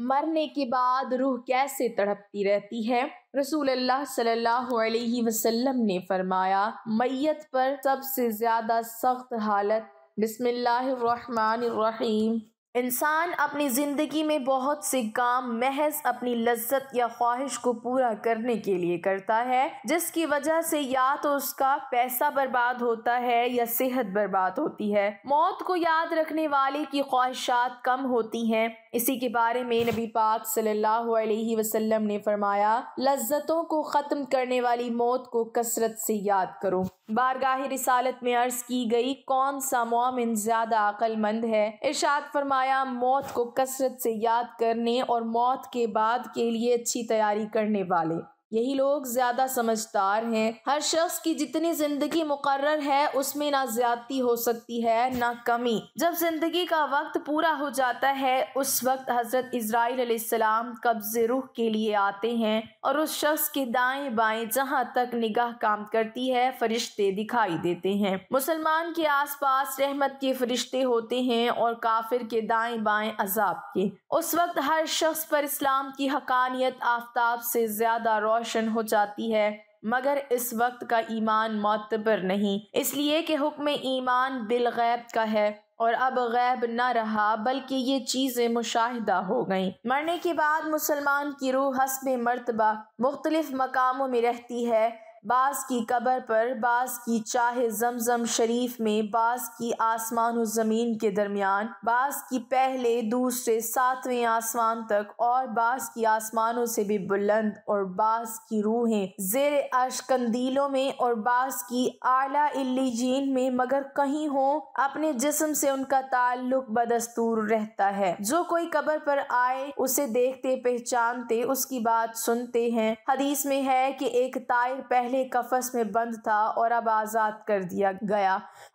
मरने के बाद रूह कैसे तड़पती रहती है रसूल अल्लाह सल्लल्लाहु अलैहि वसल्लम ने फरमाया मैयत पर सबसे ज़्यादा सख्त हालत बिस्मिल्लाहिर्रहमानिर्रहीम इंसान अपनी ज़िंदगी में बहुत से काम महज अपनी लज्जत या ख्वाहिश को पूरा करने के लिए करता है जिसकी वजह से या तो उसका पैसा बर्बाद होता है या सेहत बर्बाद होती है मौत को याद रखने वाले की ख्वाहिशात कम होती हैं इसी के बारे में नबी पाक सल्लल्लाहु अलैहि वसल्लम ने फरमाया लज्जतों को ख़त्म करने वाली मौत को कसरत से याद करो बारगाह रिसालत में अर्ज की गई कौन सा मोमिन ज़्यादा अक्लमंद है इर्शाद फरमाया फरमाया मौत को कसरत से याद करने और मौत के बाद के लिए अच्छी तैयारी करने वाले यही लोग ज्यादा समझदार हैं हर शख्स की जितनी जिंदगी मुकर्र है उसमें ना ज्यादती हो सकती है ना कमी जब जिंदगी का वक्त पूरा हो जाता है उस वक्त हजरत इसराइल कब्ज रूह के लिए आते हैं और उस शख्स के दाएं बाएं जहां तक निगाह काम करती है फरिश्ते दिखाई देते हैं मुसलमान के पास रहमत के फरिश्ते होते हैं और काफिर के दाएं बाएं अजाब के उस वक्त हर शख्स पर इस्लाम की हकानियत आफ्ताब से ज्यादा रोशन रोशन हो जाती है मगर इस वक्त का ईमान मतबर नहीं इसलिए कि हुक्म ईमान बिलगैब का है और अब गैब ना रहा बल्कि ये चीज़ें मुशाहिदा हो गईं मरने के बाद मुसलमान की रूह हसब मरतबा मुख्तलिफ मकामों में रहती है बास की कबर पर बास की चाह जमजम शरीफ में बास की आसमान और ज़मीन के दरमियान बास की पहले दूसरे सातवें आसमान तक और बास की आसमानों से भी बुलंद और बास की रूहें जेर अशकंदीलों में और बास की आला इलीजीन में मगर कहीं हो अपने जिस्म से उनका ताल्लुक बदस्तूर रहता है जो कोई कबर पर आए उसे देखते पहचानते उसकी बात सुनते हैं हदीस में है कि एक तायर पहले पहले कफस में बंद था और अब आज़ाद कर दिया गया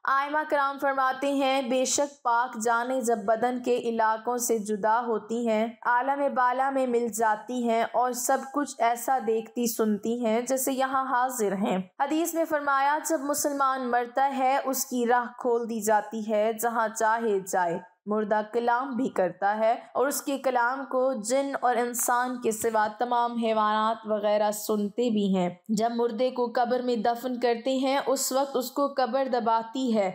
आयमा कराम फरमाते हैं बेशक पाक जाने जब बदन के इलाकों से जुदा होती हैं आलम बाला में मिल जाती हैं और सब कुछ ऐसा देखती सुनती हैं जैसे यहाँ हाजिर हैं हदीस में फरमाया जब मुसलमान मरता है उसकी राह खोल दी जाती है जहाँ चाहे जाए मुर्दा कलाम भी करता है और उसके कलाम को जिन और इंसान के सिवा तमाम हैवानात वगैरह सुनते भी हैं जब मुर्दे को कब्र में दफन करते हैं उस वक्त उसको कब्र दबाती है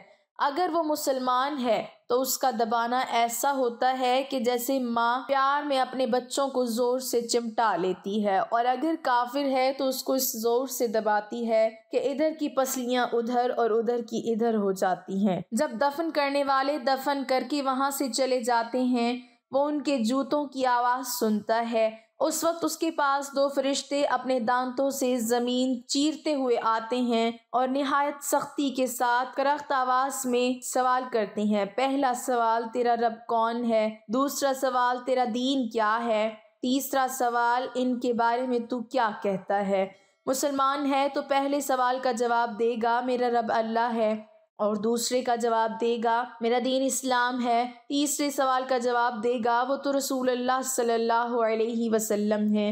अगर वो मुसलमान है तो उसका दबाना ऐसा होता है कि जैसे माँ प्यार में अपने बच्चों को ज़ोर से चिमटा लेती है और अगर काफिर है तो उसको इस ज़ोर से दबाती है कि इधर की पसलियाँ उधर और उधर की इधर हो जाती हैं जब दफन करने वाले दफन करके वहाँ से चले जाते हैं वो उनके जूतों की आवाज़ सुनता है उस वक्त उसके पास दो फरिश्ते अपने दांतों से ज़मीन चीरते हुए आते हैं और नहायत सख्ती के साथ करख्त आवाज़ में सवाल करते हैं पहला सवाल तेरा रब कौन है दूसरा सवाल तेरा दीन क्या है तीसरा सवाल इनके बारे में तू क्या कहता है मुसलमान है तो पहले सवाल का जवाब देगा मेरा रब अल्लाह है और दूसरे का जवाब देगा मेरा दीन इस्लाम है तीसरे सवाल का जवाब देगा वो तो रसूल अल्लाह सल्लल्लाहु अलैहि वसल्लम है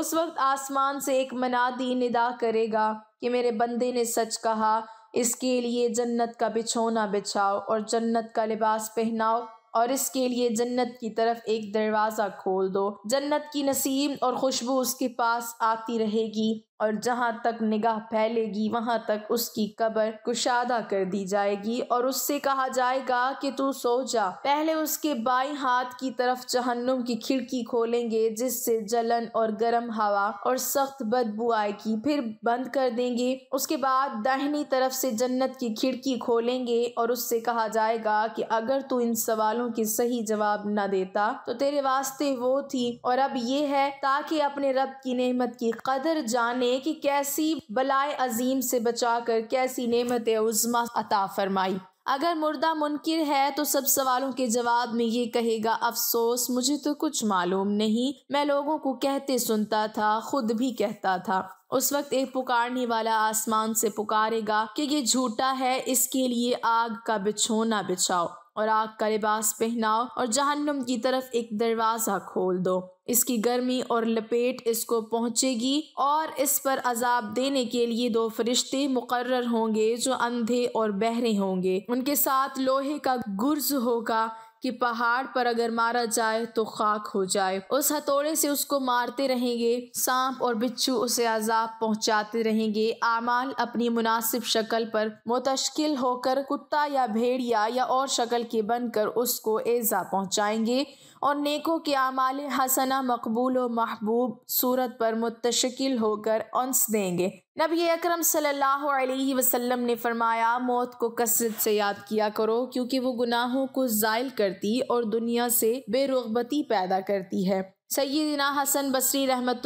उस वक्त आसमान से एक मनादी निदा करेगा कि मेरे बंदे ने सच कहा इसके लिए जन्नत का बिछोना बिछाओ और जन्नत का लिबास पहनाओ और इसके लिए जन्नत की तरफ एक दरवाज़ा खोल दो जन्नत की नसीम और खुशबू उसके पास आती रहेगी और जहाँ तक निगाह फैलेगी वहाँ तक उसकी कब्र कुशादा कर दी जाएगी और उससे कहा जाएगा कि तू सो जा पहले उसके बाई हाथ की तरफ जहन्नुम की खिड़की खोलेंगे जिससे जलन और गर्म हवा और सख्त बदबू आएगी फिर बंद कर देंगे उसके बाद दाहिनी तरफ से जन्नत की खिड़की खोलेंगे और उससे कहा जाएगा कि अगर तू इन सवालों के सही जवाब न देता तो तेरे वास्ते वो थी और अब ये है ताकि अपने रब की नेमत की कदर जाने ने कि कैसी बलाए अजीम से कर कैसी नमत उज़मा अता फरमाई अगर मुर्दा मुनकर है तो सब सवालों के जवाब में ये कहेगा अफसोस मुझे तो कुछ मालूम नहीं मैं लोगों को कहते सुनता था खुद भी कहता था उस वक्त एक पुकारने वाला आसमान से पुकारेगा कि ये झूठा है इसके लिए आग का बिछोना बिछाओ और आग का लिबास पहनाओ और जहन्नुम की तरफ एक दरवाज़ा खोल दो इसकी गर्मी और लपेट इसको पहुंचेगी और इस पर अजाब देने के लिए दो फरिश्ते मुकर्र होंगे जो अंधे और बहरे होंगे उनके साथ लोहे का गुर्ज होगा कि पहाड़ पर अगर मारा जाए तो खाक हो जाए उस हथौड़े से उसको मारते रहेंगे सांप और बिच्छू उसे अजाब पहुंचाते रहेंगे आमाल अपनी मुनासिब शक्ल पर मुतश्किल होकर कुत्ता या भेड़िया या और शक्ल के बनकर उसको एज़ा पहुंचाएंगे और नेकों के आमाल हसना मकबूल और महबूब सूरत पर मुतशकिल होकर अंस देंगे नबी अकरम सल्लल्लाहु अलैहि वसल्लम ने फरमाया मौत को कसरत से याद किया करो क्योंकि वो गुनाहों को ज़ायल कर करती और दुनिया से बेरोगबती पैदा करती है सैदिना हसन बसरी रहमत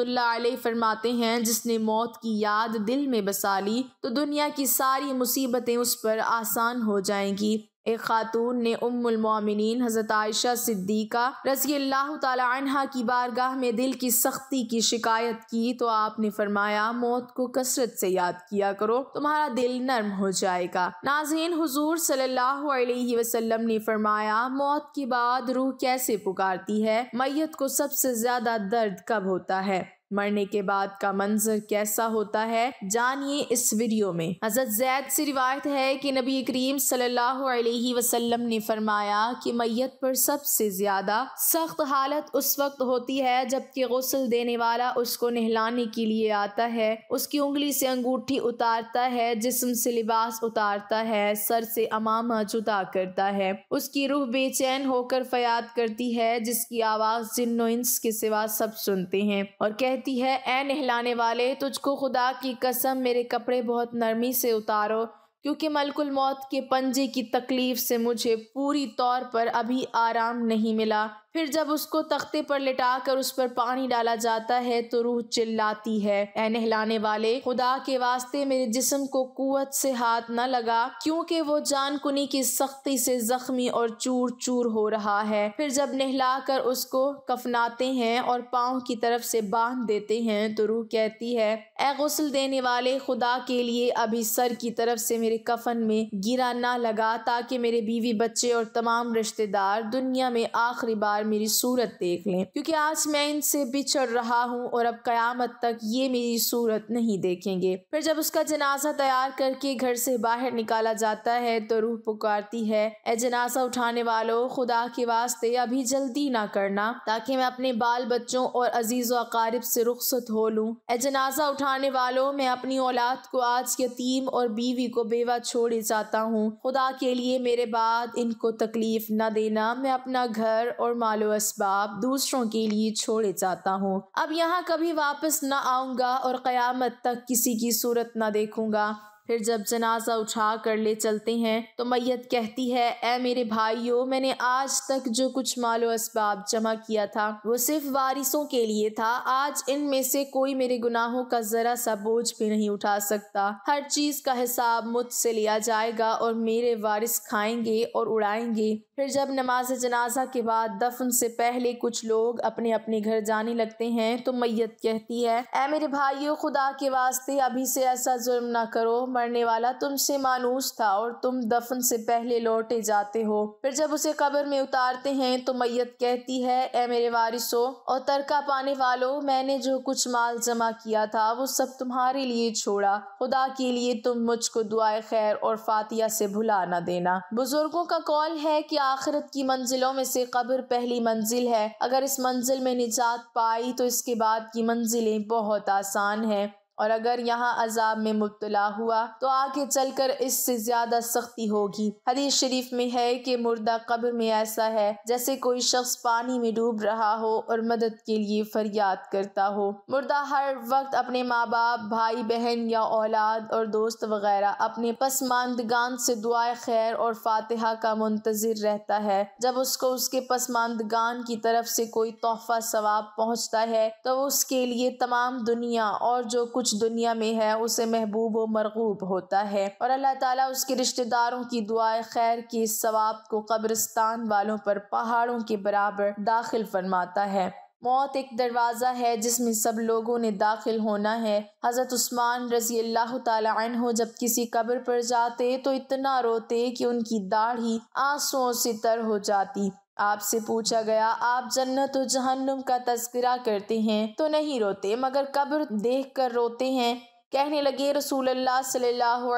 फरमाते हैं जिसने मौत की याद दिल में बसा ली तो दुनिया की सारी मुसीबतें उस पर आसान हो जाएंगी एक खातून ने उमिन हज़रत आयशा सिद्दीका रजी अल्लाह तला की बारगाह में दिल की सख्ती की शिकायत की तो आपने फरमाया मौत को कसरत से याद किया करो तुम्हारा दिल नर्म हो जाएगा नाजीन हजूर सल्लाम ने फरमाया मौत के बाद रूह कैसे पुकारती है मैयत को सबसे ज्यादा दर्द कब होता है मरने के बाद का मंजर कैसा होता है जानिए इस वीडियो में हजरत जैद से रिवायत है कि नबी करीम सल्लल्लाहु अलैहि वसल्लम ने फरमाया कि मैयत पर सबसे ज्यादा सख्त हालत उस वक्त होती है जबकि गसल देने वाला उसको नहलाने के लिए आता है उसकी उंगली से अंगूठी उतारता है जिसम से लिबास उतारता है सर से अमामा जुदा करता है उसकी रूह बेचैन होकर फयाद करती है जिसकी आवाज जिन्नो इंस के सिवा सब सुनते हैं और कह कहती है ए नहलाने वाले तुझको खुदा की कसम मेरे कपड़े बहुत नरमी से उतारो क्योंकि मलकुल मौत के पंजे की तकलीफ़ से मुझे पूरी तौर पर अभी आराम नहीं मिला फिर जब उसको तख्ते पर लिटाकर उस पर पानी डाला जाता है तो रूह चिल्लाती है ऐ नहलाने वाले खुदा के वास्ते मेरे जिस्म को कुत से हाथ न लगा क्योंकि वो जान कुनी की सख्ती से जख्मी और चूर चूर हो रहा है फिर जब नहलाकर उसको कफनाते हैं और पाँव की तरफ से बांध देते हैं तो रूह कहती है ए गसल देने वाले खुदा के लिए अभी सर की तरफ से मेरे कफन में गिरा ना लगा ताकि मेरे बीवी बच्चे और तमाम रिश्तेदार दुनिया में आखिरी बार मेरी सूरत देख लें क्योंकि आज मैं इनसे बिछड़ रहा हूँ और अब कयामत तक ये मेरी सूरत नहीं देखेंगे फिर जब उसका जनाजा तैयार करके घर से बाहर निकाला जाता है तो रूह पुकारती है ए जनाजा उठाने वालों खुदा के वास्ते अभी जल्दी ना करना ताकि मैं अपने बाल बच्चों और अजीज अकारिब से रुख्सत हो लूँ ए जनाजा उठाने वालों मैं अपनी औलाद को आज यतीम और बीवी को बेवा छोड़े जाता हूँ खुदा के लिए मेरे बाद इनको तकलीफ न देना मैं अपना घर और मालो इसबाब दूसरों के लिए छोड़े जाता हूँ अब यहाँ कभी वापस ना आऊँगा और क़यामत तक किसी की सूरत ना देखूँगा फिर जब जनाजा उठा कर ले चलते हैं तो मैयत कहती है ए मेरे भाइयों मैंने आज तक जो कुछ मालो इसबाब जमा किया था वो सिर्फ वारिसों के लिए था आज इनमें से कोई मेरे गुनाहों का ज़रा सा बोझ भी नहीं उठा सकता हर चीज़ का हिसाब मुझसे लिया जाएगा और मेरे वारिस खाएंगे और उड़ाएंगे फिर जब नमाज जनाजा के बाद दफन से पहले कुछ लोग अपने अपने घर जाने लगते हैं तो मैयत कहती है ए मेरे भाइयों खुदा के वास्ते अभी से ऐसा जुर्म ना करो मरने वाला तुमसे मानूस था और तुम दफन से पहले लौटे जाते हो फिर जब उसे कब्र में उतारते हैं तो मैयत कहती है ए मेरे वारिसो और तरका पाने वालों मैंने जो कुछ माल जमा किया था वो सब तुम्हारे लिए छोड़ा खुदा के लिए तुम मुझको दुआ खैर और फातिया से भुला न देना बुजुर्गों का कौल है कि आखिरत की मंजिलों में से कब्र पहली मंजिल है अगर इस मंजिल में निजात पाई तो इसके बाद की मंजिलें बहुत आसान है और अगर यहाँ अजाब में मुबतला हुआ तो आगे चलकर इससे ज्यादा सख्ती होगी हदीस शरीफ में है कि मुर्दा कब्र में ऐसा है जैसे कोई शख्स पानी में डूब रहा हो और मदद के लिए फरियाद करता हो मुर्दा हर वक्त अपने माँ बाप भाई बहन या औलाद और दोस्त वगैरह अपने पसमानदगान से दुआ खैर और फातिहा का मुंतजर रहता है जब उसको उसके पसमानदगान की तरफ से कोई तोहफा सवाब पहुँचता है तो उसके लिए तमाम दुनिया और जो कुछ कुछ दुनिया में है उसे महबूब व मरगूब होता है और अल्लाह ताला उसके रिश्तेदारों की दुआ खैर की इस सवाब को कब्रिस्तान वालों पर पहाड़ों के बराबर दाखिल फरमाता है मौत एक दरवाज़ा है जिसमें सब लोगों ने दाखिल होना है हज़रत उस्मान रजी अल्लाह हो जब किसी कब्र पर जाते तो इतना रोते कि उनकी दाढ़ी आंसुओं से तर हो जाती आपसे पूछा गया आप जन्नत और जहन्नुम का तस्करा करते हैं तो नहीं रोते मगर कब्र देख कर रोते हैं कहने लगे रसूल अल्लाह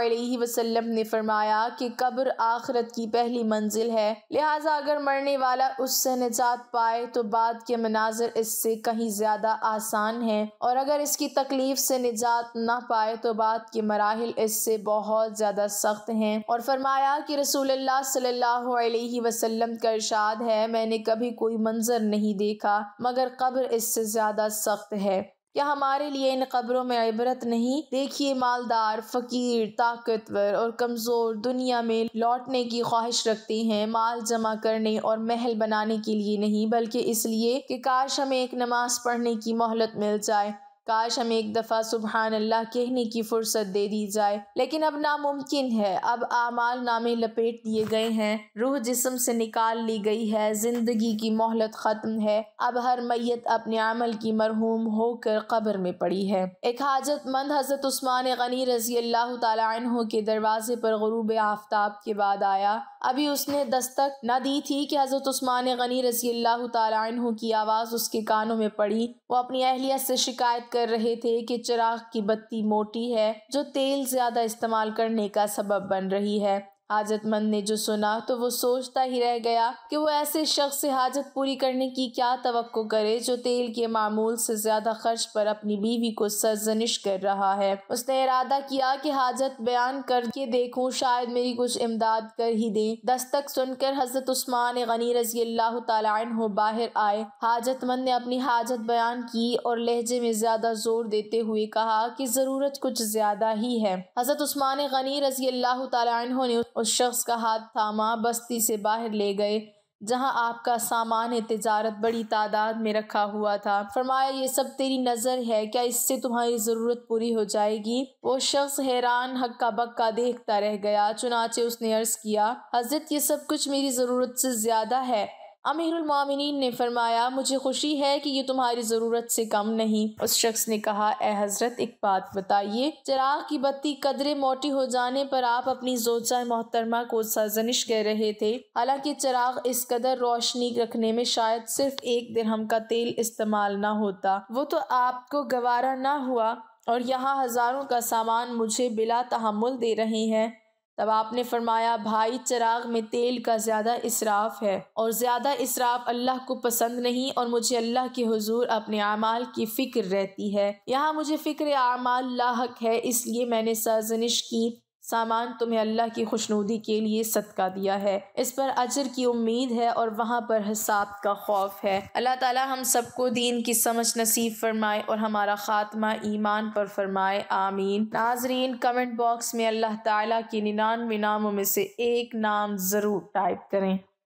अलैहि वसल्लम ने फरमाया कि कब्र आखरत की पहली मंजिल है लिहाजा अगर मरने वाला उससे निजात पाए तो बाद के मनाजर इससे कहीं ज़्यादा आसान हैं और अगर इसकी तकलीफ से निजात ना पाए तो बाद के मराहल इससे बहुत ज़्यादा सख्त हैं और फरमाया कि रसूल अल्लाह वसलम का इर्शाद है मैंने कभी कोई मंजर नहीं देखा मगर कब्र इससे ज़्यादा सख्त है क्या हमारे लिए इन खबरों में इबरत नहीं देखिए मालदार फकीर ताकतवर और कमज़ोर दुनिया में लौटने की ख्वाहिश रखते हैं माल जमा करने और महल बनाने के लिए नहीं बल्कि इसलिए कि काश हमें एक नमाज पढ़ने की मोहलत मिल जाए काश हमें एक दफ़ा सुबहान अल्लाह कहने की फुर्सत दे दी जाए लेकिन अब नामुमकिन है अब आमाल नामे लपेट दिए गए हैं रूह जिसम से निकाल ली गई है जिंदगी की मोहलत ख़त्म है अब हर मैत अपने अमल की मरहूम होकर कब्र में पड़ी है एक हाजतमंद हजरत उस्मान गनी रजी अल्लाह तह के दरवाजे पर गरूब आफ्ताब के बाद आया अभी उसने दस्तक न दी थी कि हज़रत उस्मान गनी रसी अल्लाह तु की आवाज़ उसके कानों में पड़ी वो अपनी अहलियत से शिकायत कर रहे थे कि चिराग की बत्ती मोटी है जो तेल ज़्यादा इस्तेमाल करने का सबब बन रही है हाजतमंद ने जो सुना तो वो सोचता ही रह गया कि वो ऐसे शख्स से हाजत पूरी करने की क्या तो करे जो तेल के मामूल से ज़्यादा खर्च पर अपनी बीवी को सरजनिश कर रहा है उसने इरादा किया कि हाजत बयान करके देखूं शायद मेरी कुछ इमदाद कर ही दें दस्तक सुनकर हजरत उस्मान गनी रजी अल्लाह तु बाहर आए हाजतमंद ने अपनी हाजत बयान की और लहजे में ज़्यादा जोर देते हुए कहा कि ज़रूरत कुछ ज़्यादा ही है हजरत उस्मान गनी रजी अल्लाह तु ने उस शख्स का हाथ थामा बस्ती से बाहर ले गए जहाँ आपका सामान तजारत बड़ी तादाद में रखा हुआ था फरमाया ये सब तेरी नज़र है क्या इससे तुम्हारी ज़रूरत पूरी हो जाएगी वो शख्स हैरान हक्का बक्का देखता रह गया चुनाचे उसने अर्ज किया हजरत ये सब कुछ मेरी ज़रूरत से ज़्यादा है अमीरमिन ने फरमाया मुझे खुशी है कि ये तुम्हारी ज़रूरत से कम नहीं उस शख्स ने कहा ए हज़रत एक बात बताइए चिराग की बत्ती कदरे मोटी हो जाने पर आप अपनी जोजा मोहतरमा को साजनिश कह रहे थे हालांकि चिराग इस कदर रोशनी रखने में शायद सिर्फ एक दिरहम का तेल इस्तेमाल न होता वो तो आपको गवारा न हुआ और यहाँ हज़ारों का सामान मुझे बिला तहमुल दे रहे हैं तब आपने फरमाया भाई चराग में तेल का ज़्यादा इसराफ है और ज़्यादा इसराफ अल्लाह को पसंद नहीं और मुझे अल्लाह के हजूर अपने आमाल की फ़िक्र रहती है यहाँ मुझे फ़िक्र आमाल लाक है इसलिए मैंने सरजनिश की सामान तुम्हें अल्लाह की खुशनुदी के लिए सदका दिया है इस पर अजर की उम्मीद है और वहाँ पर हिसाब का खौफ है अल्लाह ताला हम सबको दीन की समझ नसीब फरमाए और हमारा ख़ात्मा ईमान पर फरमाए आमीन नाजरीन कमेंट बॉक्स में अल्लाह ताला के निन्यानवे नामों में से एक नाम ज़रूर टाइप करें